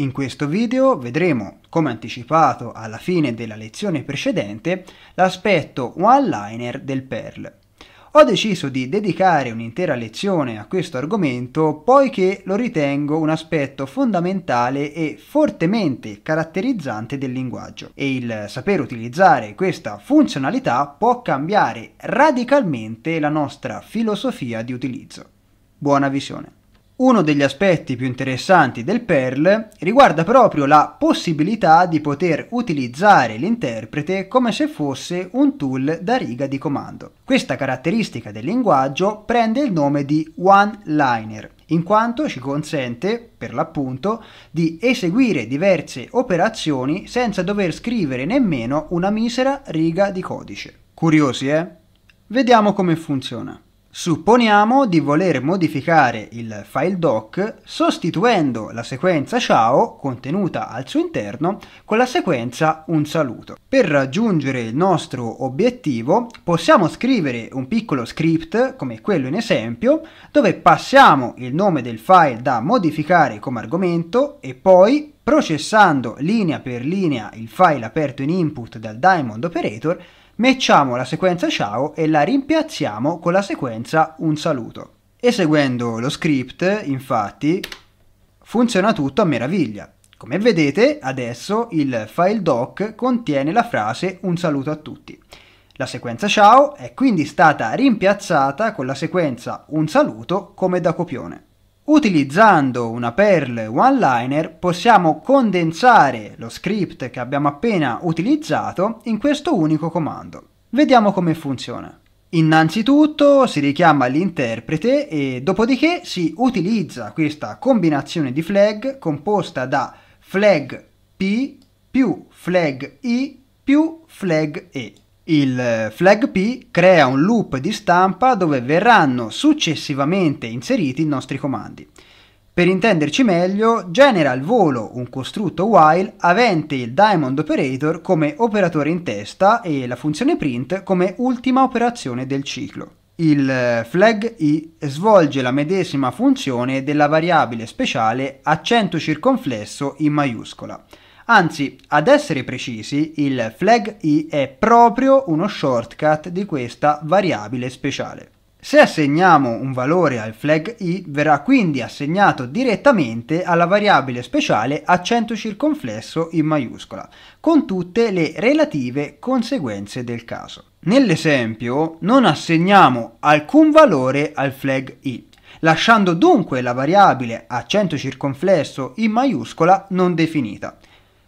In questo video vedremo, come anticipato alla fine della lezione precedente, l'aspetto one-liner del Perl. Ho deciso di dedicare un'intera lezione a questo argomento poiché lo ritengo un aspetto fondamentale e fortemente caratterizzante del linguaggio e il saper utilizzare questa funzionalità può cambiare radicalmente la nostra filosofia di utilizzo. Buona visione! Uno degli aspetti più interessanti del Perl riguarda proprio la possibilità di poter utilizzare l'interprete come se fosse un tool da riga di comando. Questa caratteristica del linguaggio prende il nome di one-liner, in quanto ci consente, per l'appunto, di eseguire diverse operazioni senza dover scrivere nemmeno una misera riga di codice. Curiosi, eh? Vediamo come funziona. Supponiamo di voler modificare il file doc sostituendo la sequenza ciao contenuta al suo interno con la sequenza un saluto. Per raggiungere il nostro obiettivo possiamo scrivere un piccolo script come quello in esempio dove passiamo il nome del file da modificare come argomento e poi processando linea per linea il file aperto in input dal Diamond Operator Mettiamo la sequenza ciao e la rimpiazziamo con la sequenza un saluto. Eseguendo lo script, infatti, funziona tutto a meraviglia. Come vedete, adesso il file doc contiene la frase un saluto a tutti. La sequenza ciao è quindi stata rimpiazzata con la sequenza un saluto come da copione. Utilizzando una Perl one-liner possiamo condensare lo script che abbiamo appena utilizzato in questo unico comando. Vediamo come funziona. Innanzitutto si richiama l'interprete e dopodiché si utilizza questa combinazione di flag composta da flag p più flag i più flag e il flag P crea un loop di stampa dove verranno successivamente inseriti i nostri comandi. Per intenderci meglio, genera al volo un costrutto while avente il diamond operator come operatore in testa e la funzione print come ultima operazione del ciclo. Il flag i svolge la medesima funzione della variabile speciale accento circonflesso in maiuscola. Anzi, ad essere precisi, il flag i è proprio uno shortcut di questa variabile speciale. Se assegniamo un valore al flag i, verrà quindi assegnato direttamente alla variabile speciale accento circonflesso in maiuscola, con tutte le relative conseguenze del caso. Nell'esempio non assegniamo alcun valore al flag i, lasciando dunque la variabile accento circonflesso in maiuscola non definita.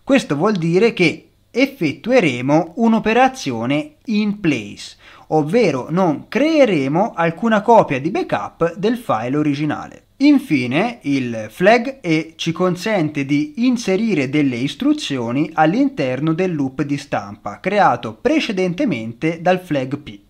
Questo vuol dire che effettueremo un'operazione in place, ovvero non creeremo alcuna copia di backup del file originale. Infine, il flag e ci consente di inserire delle istruzioni all'interno del loop di stampa creato precedentemente dal flag P.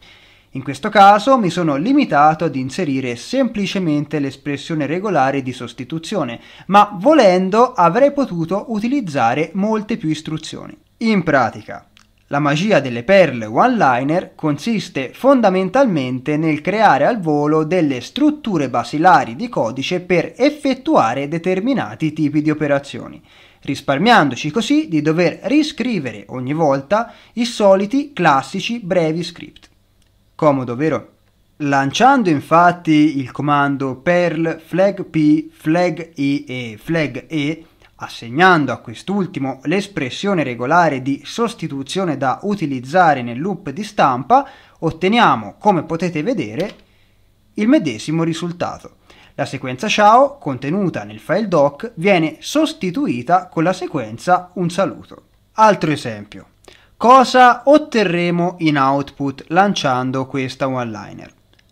In questo caso mi sono limitato ad inserire semplicemente l'espressione regolare di sostituzione, ma volendo avrei potuto utilizzare molte più istruzioni. In pratica, la magia delle perle one-liner consiste fondamentalmente nel creare al volo delle strutture basilari di codice per effettuare determinati tipi di operazioni, risparmiandoci così di dover riscrivere ogni volta i soliti classici brevi script. Comodo, vero? Lanciando infatti il comando perl flag p flag i e flag e, assegnando a quest'ultimo l'espressione regolare di sostituzione da utilizzare nel loop di stampa, otteniamo, come potete vedere, il medesimo risultato. La sequenza ciao, contenuta nel file doc, viene sostituita con la sequenza un saluto. Altro esempio. Cosa otterremo in output lanciando questa one-liner?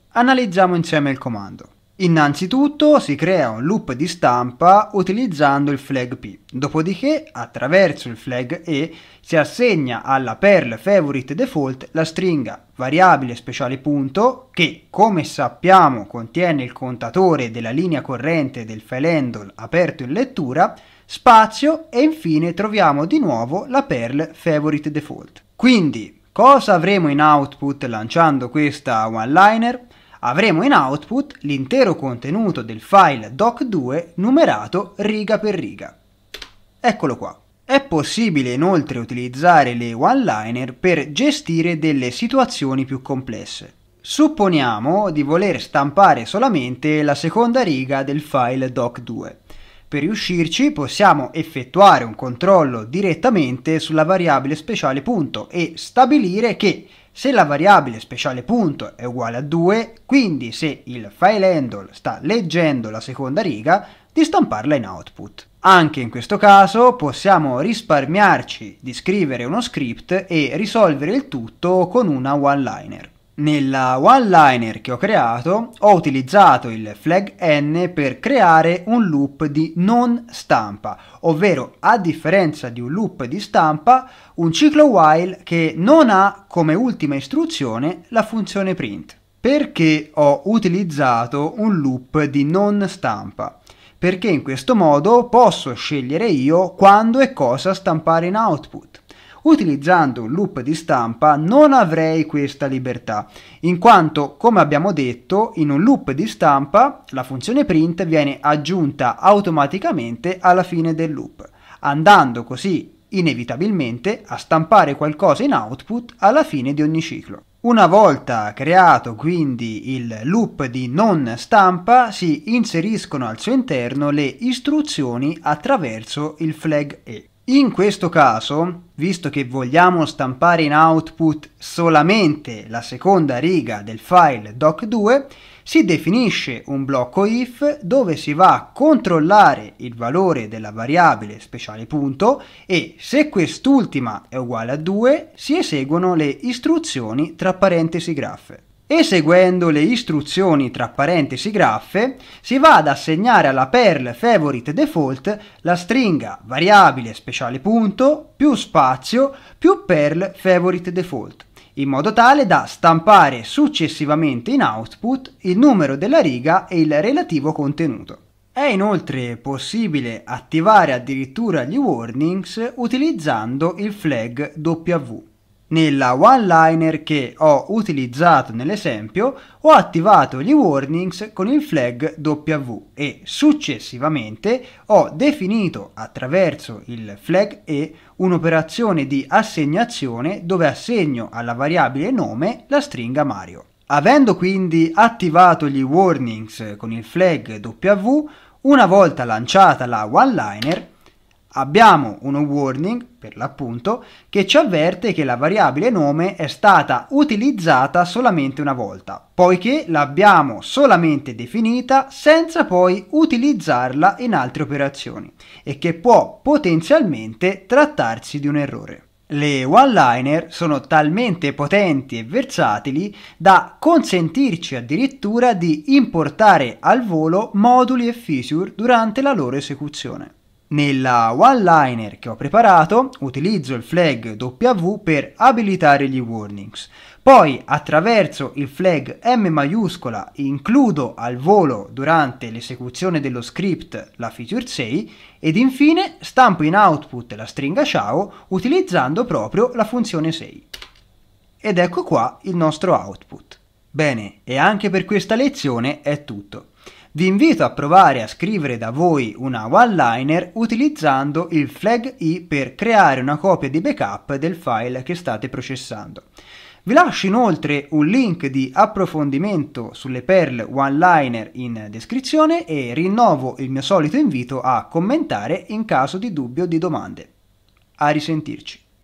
Analizziamo insieme il comando. Innanzitutto si crea un loop di stampa utilizzando il flag p, dopodiché attraverso il flag e si assegna alla perl favorite default la stringa variabile speciale punto che come sappiamo contiene il contatore della linea corrente del file handle aperto in lettura spazio e infine troviamo di nuovo la perl favorite default. Quindi cosa avremo in output lanciando questa one liner? Avremo in output l'intero contenuto del file doc2 numerato riga per riga. Eccolo qua. È possibile inoltre utilizzare le one liner per gestire delle situazioni più complesse. Supponiamo di voler stampare solamente la seconda riga del file doc2. Per riuscirci possiamo effettuare un controllo direttamente sulla variabile speciale punto e stabilire che se la variabile speciale punto è uguale a 2, quindi se il file handle sta leggendo la seconda riga, di stamparla in output. Anche in questo caso possiamo risparmiarci di scrivere uno script e risolvere il tutto con una one-liner. Nella one liner che ho creato ho utilizzato il flag n per creare un loop di non stampa, ovvero a differenza di un loop di stampa, un ciclo while che non ha come ultima istruzione la funzione print. Perché ho utilizzato un loop di non stampa? Perché in questo modo posso scegliere io quando e cosa stampare in output utilizzando un loop di stampa non avrei questa libertà, in quanto, come abbiamo detto, in un loop di stampa la funzione print viene aggiunta automaticamente alla fine del loop, andando così inevitabilmente a stampare qualcosa in output alla fine di ogni ciclo. Una volta creato quindi il loop di non stampa si inseriscono al suo interno le istruzioni attraverso il flag E. In questo caso, visto che vogliamo stampare in output solamente la seconda riga del file doc2, si definisce un blocco if dove si va a controllare il valore della variabile speciale punto e se quest'ultima è uguale a 2 si eseguono le istruzioni tra parentesi graffe e seguendo le istruzioni tra parentesi graffe si va ad assegnare alla perl favorite default la stringa variabile speciale punto più spazio più perl favorite default in modo tale da stampare successivamente in output il numero della riga e il relativo contenuto. È inoltre possibile attivare addirittura gli warnings utilizzando il flag W. Nella one-liner che ho utilizzato nell'esempio ho attivato gli warnings con il flag W e successivamente ho definito attraverso il flag E un'operazione di assegnazione dove assegno alla variabile nome la stringa Mario. Avendo quindi attivato gli warnings con il flag W, una volta lanciata la one-liner Abbiamo uno warning, per l'appunto, che ci avverte che la variabile nome è stata utilizzata solamente una volta, poiché l'abbiamo solamente definita senza poi utilizzarla in altre operazioni e che può potenzialmente trattarsi di un errore. Le one-liner sono talmente potenti e versatili da consentirci addirittura di importare al volo moduli e feature durante la loro esecuzione. Nella one-liner che ho preparato utilizzo il flag W per abilitare gli warnings. Poi attraverso il flag M maiuscola includo al volo durante l'esecuzione dello script la feature 6 ed infine stampo in output la stringa ciao utilizzando proprio la funzione 6. Ed ecco qua il nostro output. Bene, e anche per questa lezione è tutto. Vi invito a provare a scrivere da voi una one-liner utilizzando il flag i per creare una copia di backup del file che state processando. Vi lascio inoltre un link di approfondimento sulle Perl one-liner in descrizione e rinnovo il mio solito invito a commentare in caso di dubbio o di domande. A risentirci.